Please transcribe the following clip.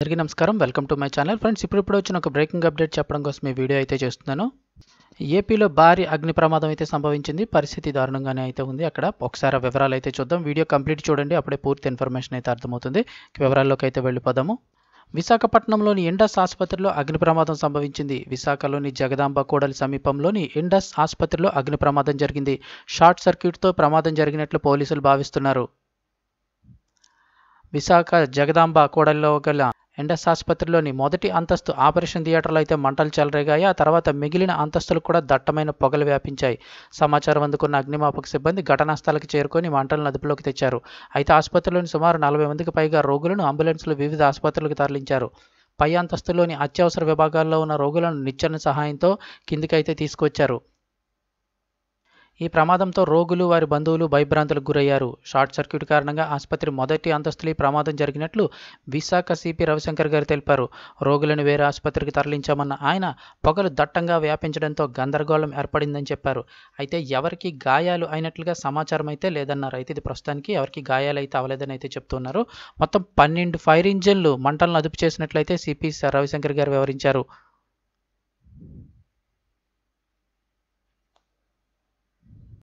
అందరికీ నమస్కారం welcome to my channel friends ఇప్పుడు ఇప్పుడు వచ్చిన ఒక బ్రేకింగ్ అప్డేట్ చెప్పడం కోసం ఈ వీడియో అయితే చేస్తున్నాను ఏపీలో భారీ అగ్ని ప్రమాదం అయితే సంభవించింది పరిస్థితి దారుణంగానే అయితే ఉంది అక్కడ ఒకసారి వివరాలు అయితే చూద్దాం వీడియో కంప్లీట్ చూడండి అప్పుడే పూర్తి ఇన్ఫర్మేషన్ అయితే అర్థమవుతుంది వివరాల్లోకి అయితే వెళ్ళిపోదాము విశాఖపట్నంలోని ఇండస్ ఆసుపత్రిలో అగ్ని ప్రమాదం సంభవించింది విశాఖలోని జగదాంబ కూడలి సమీపంలోని ఇండస్ ఆసుపత్రిలో అగ్ని ప్రమాదం జరిగింది షార్ట్ సర్క్యూట్తో ప్రమాదం జరిగినట్లు పోలీసులు భావిస్తున్నారు విశాఖ జగదాంబ కూడలిలో గల ఎండస్ ఆసుపత్రిలోని మొదటి అంతస్తు ఆపరేషన్ థియేటర్లో అయితే మంటలు చెలరేగాయి ఆ తర్వాత మిగిలిన అంతస్తులు కూడా దట్టమైన పొగలు వ్యాపించాయి సమాచారం అందుకున్న అగ్నిమాపక సిబ్బంది ఘటనా స్థలకి చేరుకొని మంటలను అదుపులోకి తెచ్చారు అయితే ఆసుపత్రిలోని సుమారు నలభై మందికి పైగా రోగులను అంబులెన్స్లు వివిధ ఆసుపత్రులకు తరలించారు పై అంతస్తులోని అత్యవసర విభాగాల్లో ఉన్న రోగులను నిచ్చెన సహాయంతో కిందికైతే తీసుకొచ్చారు ఈ ప్రమాదంతో రోగులు వారి బంధువులు భయభ్రాంతులకు గురయ్యారు షార్ట్ సర్క్యూట్ కారణంగా ఆసుపత్రి మొదటి అంతస్తులో ఈ ప్రమాదం జరిగినట్లు విశాఖ సిపి రవిశంకర్ గారు తెలిపారు రోగులను వేరే ఆసుపత్రికి తరలించామన్న ఆయన పొగలు దట్టంగా వ్యాపించడంతో గందరగోళం ఏర్పడిందని చెప్పారు అయితే ఎవరికి గాయాలు అయినట్లుగా సమాచారం అయితే లేదన్నారు అయితే ఇది ప్రస్తుతానికి ఎవరికి గాయాలు అయితే అవ్వలేదని అయితే చెప్తున్నారు మొత్తం పన్నెండు ఫైర్ ఇంజన్లు మంటలను అదుపు చేసినట్లయితే సిపి రవిశంకర్ గారు వివరించారు